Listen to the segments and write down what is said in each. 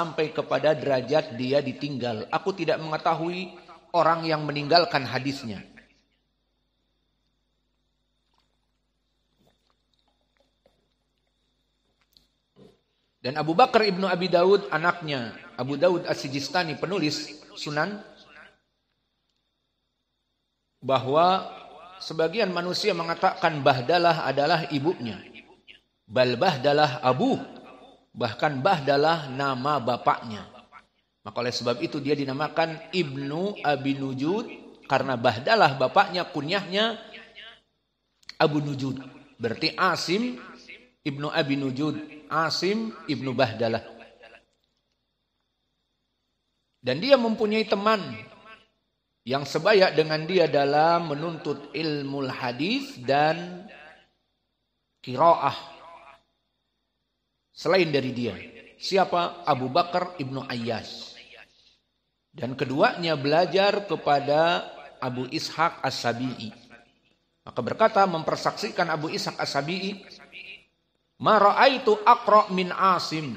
sampai kepada derajat dia ditinggal. Aku tidak mengetahui orang yang meninggalkan hadisnya. Dan Abu Bakar ibnu Abi Daud anaknya Abu Daud as penulis Sunan bahwa sebagian manusia mengatakan Bahdalah adalah ibunya. Bal Bahdalah Abu Bahkan Bah adalah nama bapaknya. Maka oleh sebab itu dia dinamakan Ibnu Abi Nujud karena adalah bapaknya kunyahnya Abu Nujud. Berarti Asim Ibnu Abi Nujud, Asim Ibnu Bahdalah. Dan dia mempunyai teman yang sebaya dengan dia dalam menuntut ilmu hadis dan kiroah selain dari dia. Siapa? Abu Bakar ibnu Ayyas. Dan keduanya belajar kepada Abu Ishak As-Sabi'i. Maka berkata mempersaksikan Abu Ishak As-Sabi'i, "Ma ra'aitu min Asim."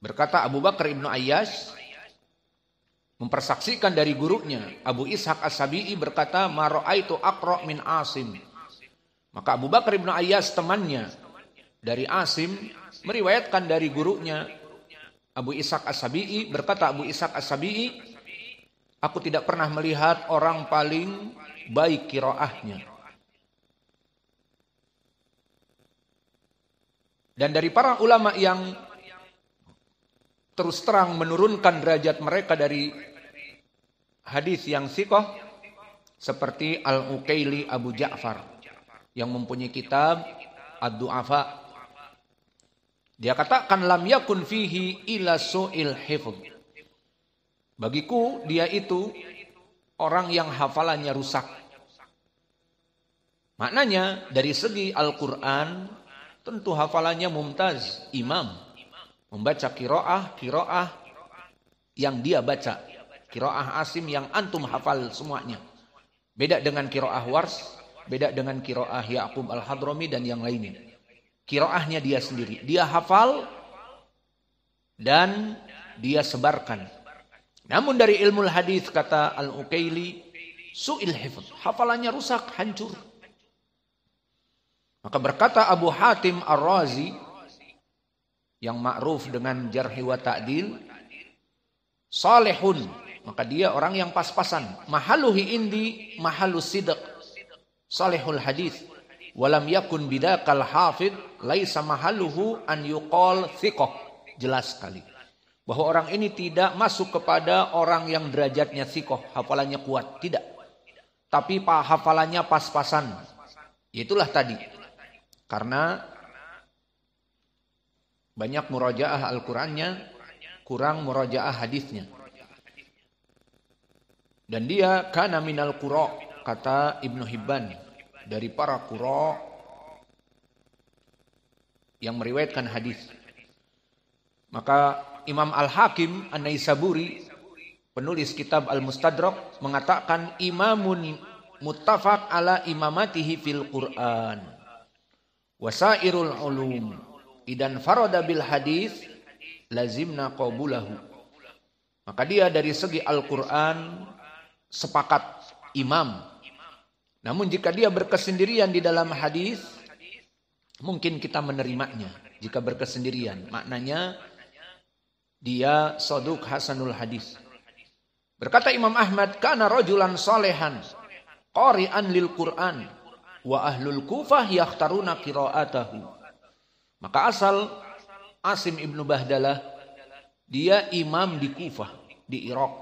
Berkata Abu Bakar ibnu Ayyas, mempersaksikan dari gurunya Abu Ishak As-Sabi'i berkata, "Ma ra'aitu min Asim." Maka Abu Bakar ibnu Ayyas temannya dari Asim meriwayatkan dari gurunya Abu Ishaq As-Sabi'i berkata Abu Ishaq As-Sabi'i aku tidak pernah melihat orang paling baik kiroahnya dan dari para ulama yang terus terang menurunkan derajat mereka dari hadis yang sikoh seperti Al-Uqaili Abu Ja'far yang mempunyai kitab Ad-Du'afa dia katakan lam yakun fihi ila su'il hifz. Bagiku dia itu orang yang hafalannya rusak. Maknanya dari segi Al-Qur'an tentu hafalannya mumtaz, imam. Membaca kiroah, kiroah yang dia baca. Kiroah asim yang antum hafal semuanya. Beda dengan kiroah wars, beda dengan kiroah Ya'qub Al-Hadrami dan yang lainnya kiroahnya dia sendiri. Dia hafal dan dia sebarkan. Namun dari ilmu hadis kata Al-Ukaili, su'il hifz, hafalannya rusak, hancur. Maka berkata Abu Hatim Ar-Razi yang ma'ruf dengan jarhi wa ta'dil, salihun, maka dia orang yang pas-pasan. Mahaluhi indi mahalu sidq, salihul hadis walam yakun bidakal hafid laisa mahaluhu an yuqal thiqah. Jelas sekali. Bahwa orang ini tidak masuk kepada orang yang derajatnya thiqah, hafalannya kuat, tidak. Tapi hafalannya pas-pasan. Itulah tadi. Karena banyak murajaah Al-Qur'annya, kurang murajaah hadisnya. Dan dia kana minal qura kata Ibnu Hibban dari para kuro yang meriwayatkan hadis. Maka Imam Al-Hakim An-Naisaburi penulis kitab Al-Mustadrak mengatakan imamun muttafaq ala imamatihi fil Qur'an wasairul ulum idan farada bil hadis lazimna qabulahu maka dia dari segi Al-Qur'an sepakat imam namun jika dia berkesendirian di dalam hadis, mungkin kita menerimanya. Jika berkesendirian, maknanya dia soduk hasanul hadis. Berkata Imam Ahmad, karena rojulan solehan, qari'an lil Qur'an, wa ahlul kufah yakhtaruna kiraatahu. Maka asal Asim ibnu Bahdalah, dia imam di Kufah, di Irak.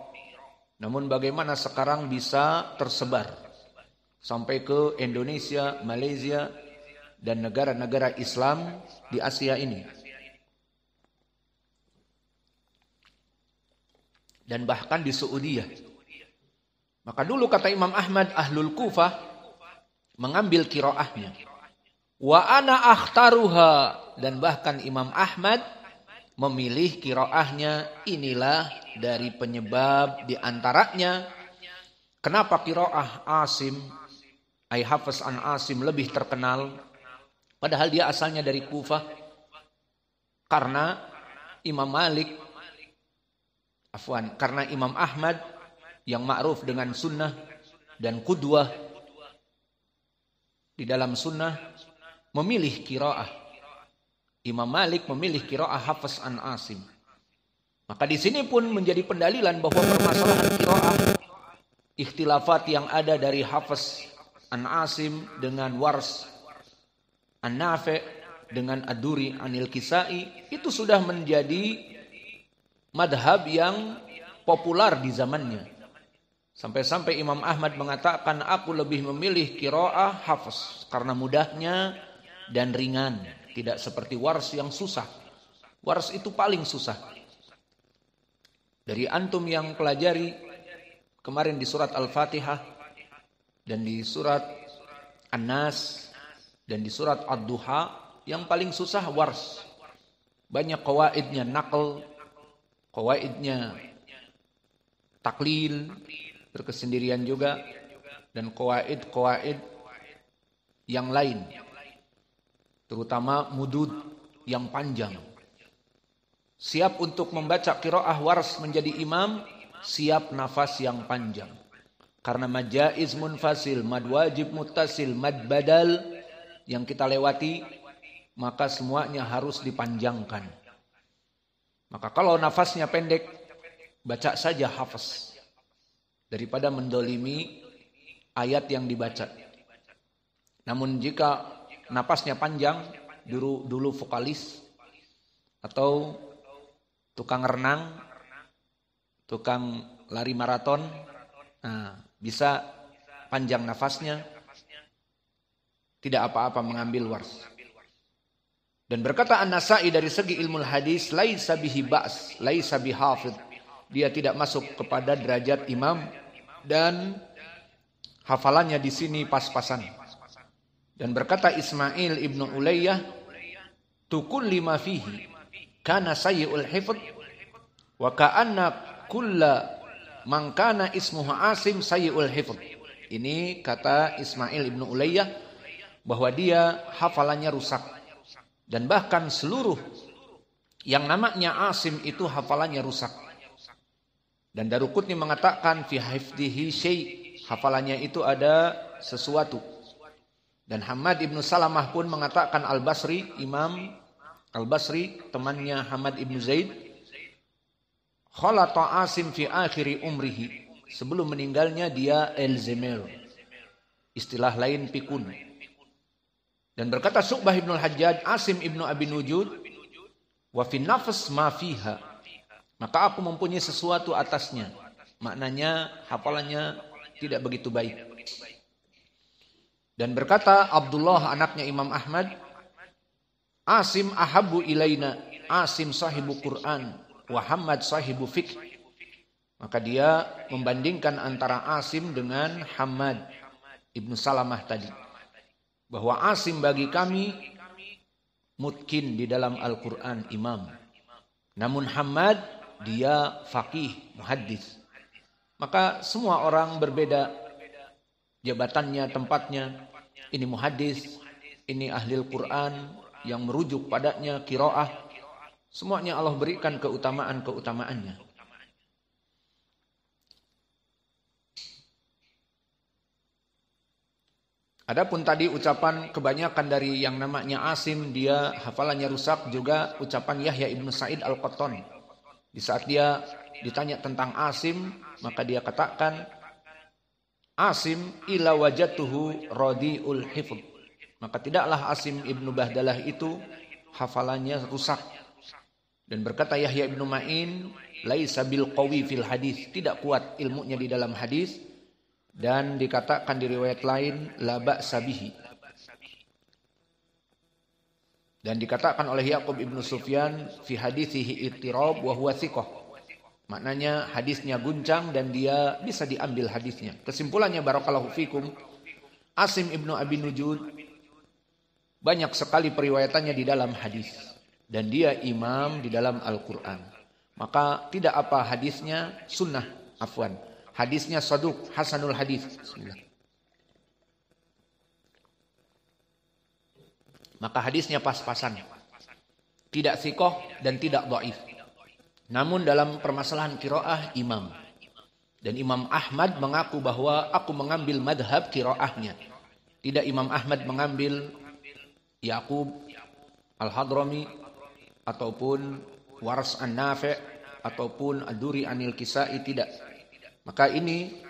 Namun bagaimana sekarang bisa tersebar sampai ke Indonesia, Malaysia, dan negara-negara Islam di Asia ini. Dan bahkan di Saudi. Ya. Maka dulu kata Imam Ahmad Ahlul Kufah mengambil kiroahnya. Wa ana akhtaruha. Dan bahkan Imam Ahmad memilih kiroahnya inilah dari penyebab diantaranya. Kenapa kiroah Asim Ai Hafiz An Asim lebih terkenal padahal dia asalnya dari Kufah karena Imam Malik afwan karena Imam Ahmad yang ma'ruf dengan sunnah dan kudwah di dalam sunnah memilih kiroah. Imam Malik memilih kiroah Hafiz An Asim. Maka di sini pun menjadi pendalilan bahwa permasalahan kiroah ikhtilafat yang ada dari Hafiz An Asim dengan Wars, An Nafe dengan Aduri Anil Kisai itu sudah menjadi madhab yang populer di zamannya. Sampai-sampai Imam Ahmad mengatakan aku lebih memilih kiroah hafs karena mudahnya dan ringan, tidak seperti wars yang susah. Wars itu paling susah. Dari antum yang pelajari kemarin di surat Al-Fatihah dan di surat an dan di surat Ad-Duha yang paling susah wars. Banyak kawaidnya nakal, kawaidnya taklil, berkesendirian juga dan kawaid-kawaid yang lain. Terutama mudud yang panjang. Siap untuk membaca kiroah wars menjadi imam, siap nafas yang panjang. Karena majaz munfasil, mad wajib mutasil, mad badal yang kita lewati maka semuanya harus dipanjangkan. Maka kalau nafasnya pendek baca saja hafaz daripada mendolimi ayat yang dibaca. Namun jika nafasnya panjang dulu dulu vokalis atau tukang renang, tukang lari maraton, nah bisa panjang nafasnya, tidak apa-apa mengambil wars. Dan berkata An-Nasai dari segi ilmu hadis, laisa bihi ba's, laisa bihafid. Dia tidak masuk kepada derajat imam dan hafalannya di sini pas-pasan. Dan berkata Ismail ibnu Ulayyah, tukul lima fihi, kana sayyul hifd, wa ka'anna kulla Mangkana ismuha asim sayyul hifd. Ini kata Ismail ibnu Ulayyah bahwa dia hafalannya rusak. Dan bahkan seluruh yang namanya Asim itu hafalannya rusak. Dan Darukutni mengatakan fi hifdihi syai. Hafalannya itu ada sesuatu. Dan Hamad ibnu Salamah pun mengatakan Al-Basri, Imam Al-Basri, temannya Hamad ibnu Zaid, Khalata Asim fi akhiri umrihi. Sebelum meninggalnya dia Elzemir. Istilah lain pikun. Dan berkata Su'bah ibn al-Hajjaj, Asim ibn Abi Nujud, wa fi nafs ma fiha. Maka aku mempunyai sesuatu atasnya. Maknanya hafalannya tidak begitu baik. Dan berkata Abdullah anaknya Imam Ahmad, Asim ahabu ilaina, Asim sahibu Quran, Muhammad sahibu fikih. Maka dia membandingkan antara Asim dengan Hamad Ibnu Salamah tadi. Bahwa Asim bagi kami mutkin di dalam Al-Quran imam. Namun Hamad dia faqih, muhaddis. Maka semua orang berbeda jabatannya, tempatnya. Ini muhaddis, ini ahli Al-Quran yang merujuk padanya kiroah Semuanya Allah berikan keutamaan-keutamaannya. Adapun tadi ucapan kebanyakan dari yang namanya Asim, dia hafalannya rusak juga ucapan Yahya ibn Said al-Qattan. Di saat dia ditanya tentang Asim, maka dia katakan, Asim ila wajatuhu rodi'ul hifud. Maka tidaklah Asim ibnu Bahdalah itu hafalannya rusak dan berkata Yahya bin Ma'in, laisa bil qawi fil hadis, tidak kuat ilmunya di dalam hadis dan dikatakan di riwayat lain laba sabihi. Dan dikatakan oleh Yakub ibnu Sufyan fi hadisihi ittirab wa huwa thiqah. Maknanya hadisnya guncang dan dia bisa diambil hadisnya. Kesimpulannya barakallahu fikum Asim ibnu Abi Nujud banyak sekali periwayatannya di dalam hadis dan dia imam di dalam Al-Quran. Maka tidak apa hadisnya sunnah, afwan. Hadisnya saduk, hasanul hadis. Maka hadisnya pas-pasan. Tidak sikoh dan tidak do'if. Namun dalam permasalahan kiro'ah imam. Dan Imam Ahmad mengaku bahwa aku mengambil madhab kiro'ahnya. Tidak Imam Ahmad mengambil Yakub Al-Hadrami ataupun waras an nafe' ataupun aduri anil kisai tidak. Maka ini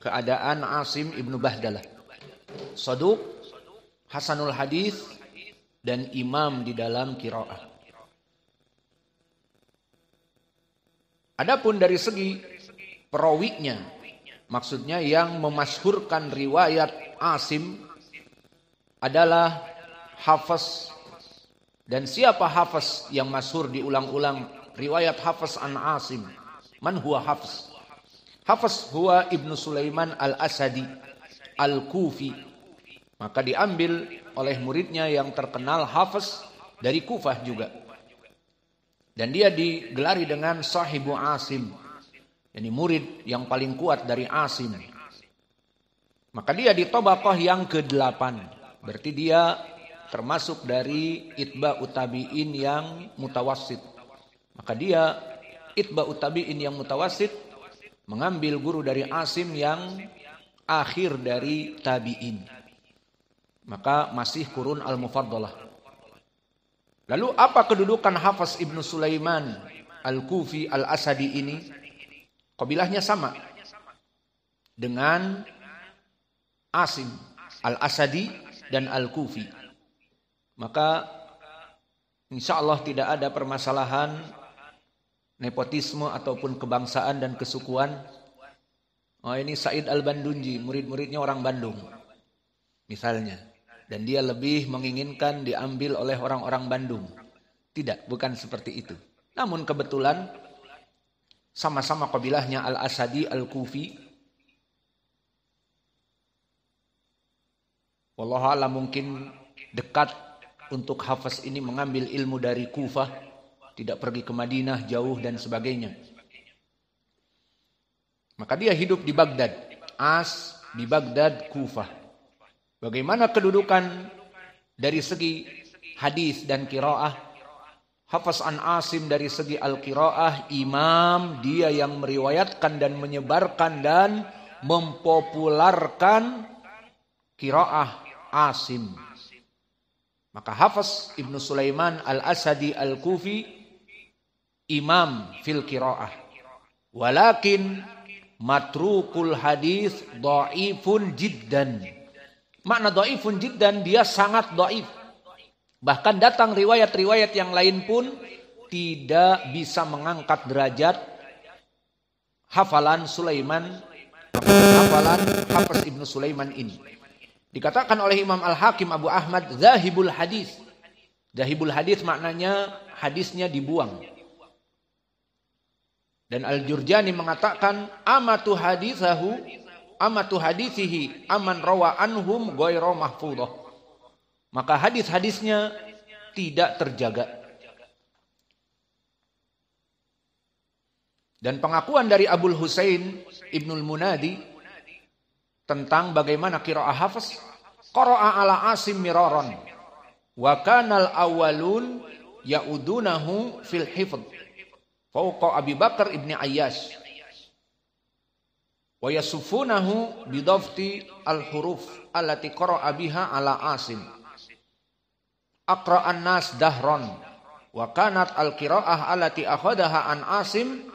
keadaan Asim ibnu Bahdalah. Saduq, Hasanul Hadis dan imam di dalam kiroah. Adapun dari segi perawinya, maksudnya yang memasyhurkan riwayat Asim adalah Hafaz dan siapa Hafs yang masyhur diulang-ulang riwayat Hafs an Asim? Man huwa Hafs? Hafs huwa Ibnu Sulaiman Al-Asadi Al-Kufi. Maka diambil oleh muridnya yang terkenal Hafs dari Kufah juga. Dan dia digelari dengan Sahibu Asim. Ini yani murid yang paling kuat dari Asim. Maka dia di Tobakoh yang ke-8. Berarti dia termasuk dari itba utabiin yang mutawasid. Maka dia itba utabiin yang mutawasid mengambil guru dari Asim yang akhir dari tabiin. Maka masih kurun al-mufaddalah. Lalu apa kedudukan Hafaz Ibnu Sulaiman Al-Kufi Al-Asadi ini? Kabilahnya sama dengan Asim Al-Asadi dan Al-Kufi maka insya Allah tidak ada permasalahan nepotisme ataupun kebangsaan dan kesukuan. Oh ini Said Al-Bandunji, murid-muridnya orang Bandung. Misalnya. Dan dia lebih menginginkan diambil oleh orang-orang Bandung. Tidak, bukan seperti itu. Namun kebetulan sama-sama kabilahnya Al-Asadi Al-Kufi. Wallahualam mungkin dekat untuk Hafiz ini mengambil ilmu dari Kufah, tidak pergi ke Madinah jauh dan sebagainya. Maka dia hidup di Baghdad, As di Baghdad, Kufah. Bagaimana kedudukan dari segi hadis dan kiroah, Hafiz An Asim dari segi al kiroah imam dia yang meriwayatkan dan menyebarkan dan mempopularkan kiroah Asim. Maka Hafaz Ibnu Sulaiman Al-Asadi Al-Kufi imam fil qiraah. Walakin matrukul hadis dhaifun jiddan. Makna dhaifun jiddan dia sangat dhaif. Bahkan datang riwayat-riwayat yang lain pun tidak bisa mengangkat derajat hafalan Sulaiman hafalan Hafiz Ibnu Sulaiman ini. Dikatakan oleh Imam Al-Hakim Abu Ahmad, Zahibul hadis. Zahibul hadis maknanya hadisnya dibuang. Dan Al-Jurjani mengatakan, Amatu hadisahu, amatu hadisihi, aman rawa anhum goyro mahfudoh Maka hadis-hadisnya tidak terjaga. Dan pengakuan dari Abul Hussein Ibnul Munadi tentang bagaimana kiroah hafs qara'a ala asim miraron wa kanal ya'udunahu fil hifd fauqa Abi Bakar ibni Ayyash wa yasufunahu bidafti al huruf allati qara'a biha ala asim aqra'an nas dahron wa kanat al qiraah allati akhadaha an asim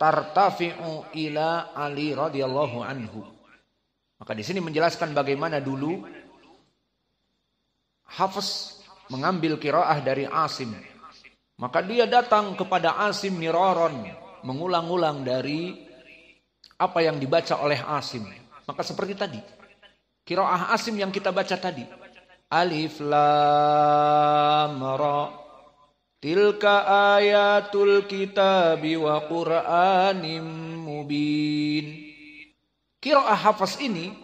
tartafi'u ila ali radhiyallahu anhu maka di sini menjelaskan bagaimana dulu Hafs mengambil kiroah dari Asim. Maka dia datang kepada Asim Niroron mengulang-ulang dari apa yang dibaca oleh Asim. Maka seperti tadi, kiroah Asim yang kita baca tadi. Alif Lam Ra Tilka ayatul kitabi wa Qur'anim mubin. Kiroah hafaz ini